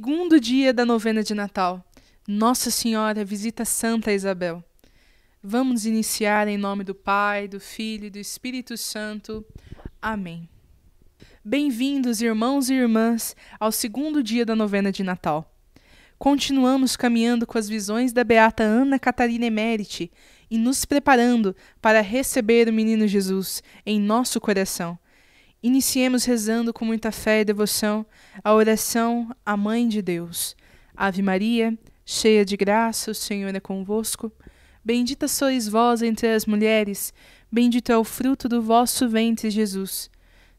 segundo dia da novena de Natal. Nossa Senhora visita Santa Isabel. Vamos iniciar em nome do Pai, do Filho e do Espírito Santo. Amém. Bem-vindos, irmãos e irmãs, ao segundo dia da novena de Natal. Continuamos caminhando com as visões da beata Ana Catarina Emerite e nos preparando para receber o menino Jesus em nosso coração Iniciemos rezando com muita fé e devoção a oração à Mãe de Deus. Ave Maria, cheia de graça, o Senhor é convosco. Bendita sois vós entre as mulheres, bendito é o fruto do vosso ventre, Jesus.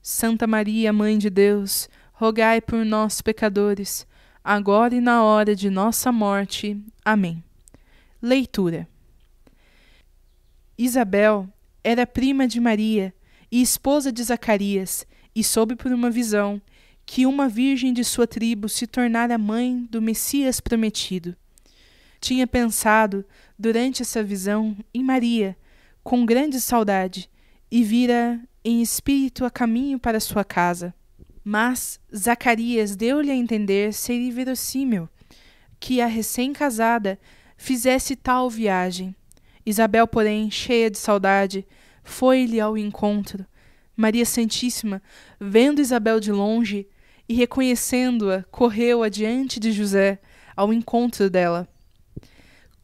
Santa Maria, Mãe de Deus, rogai por nós, pecadores, agora e na hora de nossa morte. Amém. Leitura: Isabel era prima de Maria e esposa de Zacarias, e soube por uma visão que uma virgem de sua tribo se tornara mãe do Messias prometido. Tinha pensado, durante essa visão, em Maria, com grande saudade, e vira em espírito a caminho para sua casa. Mas Zacarias deu-lhe a entender ser inverossímil que a recém-casada fizesse tal viagem. Isabel, porém, cheia de saudade, foi-lhe ao encontro. Maria Santíssima, vendo Isabel de longe e reconhecendo-a, correu adiante de José ao encontro dela.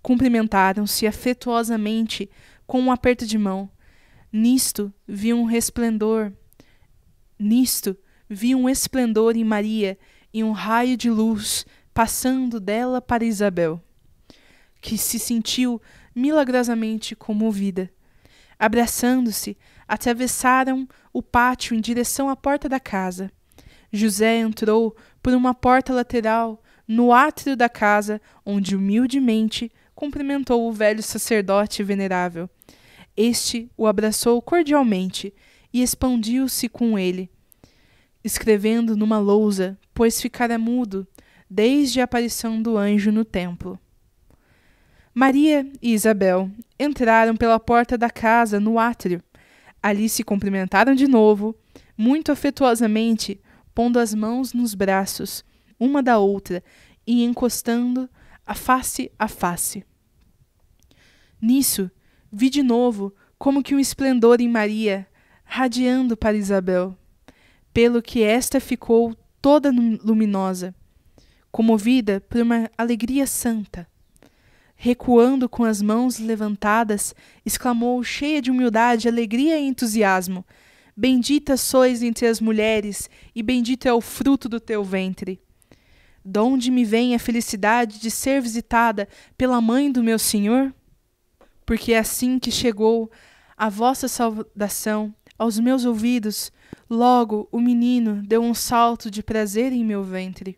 Cumprimentaram-se afetuosamente com um aperto de mão. Nisto viu um resplendor. Nisto viu um esplendor em Maria e um raio de luz passando dela para Isabel, que se sentiu milagrosamente comovida. Abraçando-se, atravessaram o pátio em direção à porta da casa. José entrou por uma porta lateral no átrio da casa, onde humildemente cumprimentou o velho sacerdote venerável. Este o abraçou cordialmente e expandiu-se com ele, escrevendo numa lousa, pois ficara mudo desde a aparição do anjo no templo. Maria e Isabel entraram pela porta da casa no átrio. Ali se cumprimentaram de novo, muito afetuosamente, pondo as mãos nos braços, uma da outra, e encostando a face a face. Nisso, vi de novo como que um esplendor em Maria, radiando para Isabel, pelo que esta ficou toda luminosa, comovida por uma alegria santa recuando com as mãos levantadas, exclamou cheia de humildade, alegria e entusiasmo: Bendita sois entre as mulheres, e bendito é o fruto do teu ventre. Donde me vem a felicidade de ser visitada pela mãe do meu Senhor? Porque é assim que chegou a vossa saudação aos meus ouvidos, logo o menino deu um salto de prazer em meu ventre.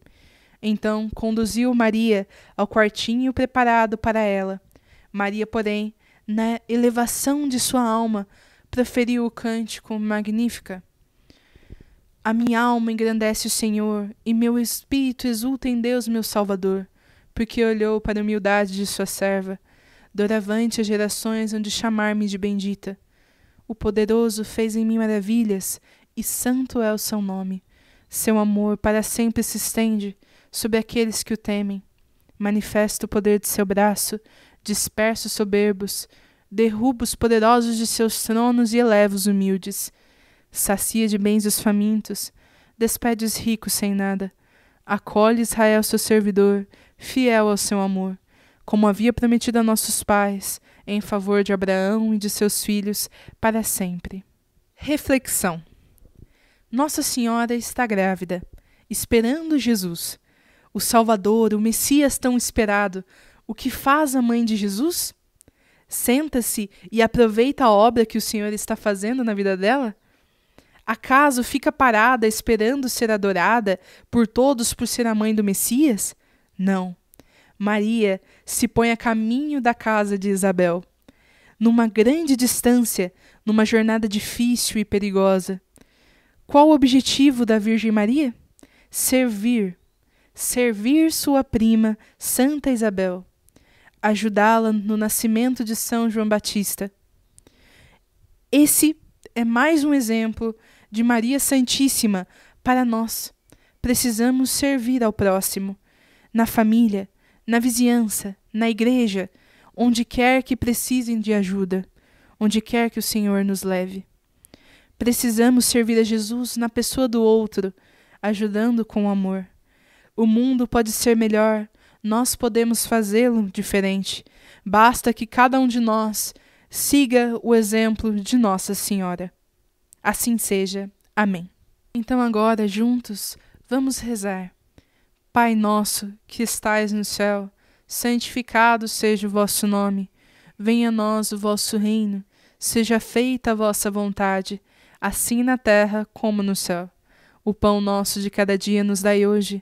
Então conduziu Maria ao quartinho preparado para ela. Maria, porém, na elevação de sua alma, proferiu o cântico Magnífica. A minha alma engrandece o Senhor, e meu espírito exulta em Deus, meu Salvador, porque olhou para a humildade de sua serva. Doravante as gerações onde chamar-me de bendita. O poderoso fez em mim maravilhas, e santo é o seu nome. Seu amor para sempre se estende sobre aqueles que o temem. Manifesta o poder de seu braço, dispersa os soberbos, derruba os poderosos de seus tronos e eleva os humildes. Sacia de bens os famintos, despede os ricos sem nada. Acolhe Israel seu servidor, fiel ao seu amor, como havia prometido a nossos pais, em favor de Abraão e de seus filhos, para sempre. Reflexão: Nossa Senhora está grávida, esperando Jesus o Salvador, o Messias tão esperado, o que faz a mãe de Jesus? Senta-se e aproveita a obra que o Senhor está fazendo na vida dela? Acaso fica parada esperando ser adorada por todos por ser a mãe do Messias? Não. Maria se põe a caminho da casa de Isabel. Numa grande distância, numa jornada difícil e perigosa. Qual o objetivo da Virgem Maria? Servir servir sua prima, Santa Isabel, ajudá-la no nascimento de São João Batista. Esse é mais um exemplo de Maria Santíssima para nós. Precisamos servir ao próximo, na família, na vizinhança, na igreja, onde quer que precisem de ajuda, onde quer que o Senhor nos leve. Precisamos servir a Jesus na pessoa do outro, ajudando com amor. O mundo pode ser melhor, nós podemos fazê-lo diferente. Basta que cada um de nós siga o exemplo de Nossa Senhora. Assim seja. Amém. Então agora, juntos, vamos rezar. Pai nosso, que estais no céu, santificado seja o vosso nome. Venha a nós o vosso reino. Seja feita a vossa vontade, assim na terra como no céu. O pão nosso de cada dia nos dai hoje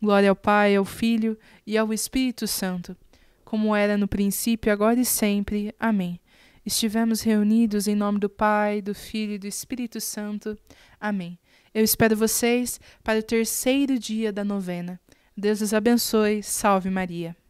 Glória ao Pai, ao Filho e ao Espírito Santo, como era no princípio, agora e sempre. Amém. Estivemos reunidos em nome do Pai, do Filho e do Espírito Santo. Amém. Eu espero vocês para o terceiro dia da novena. Deus os abençoe. Salve Maria.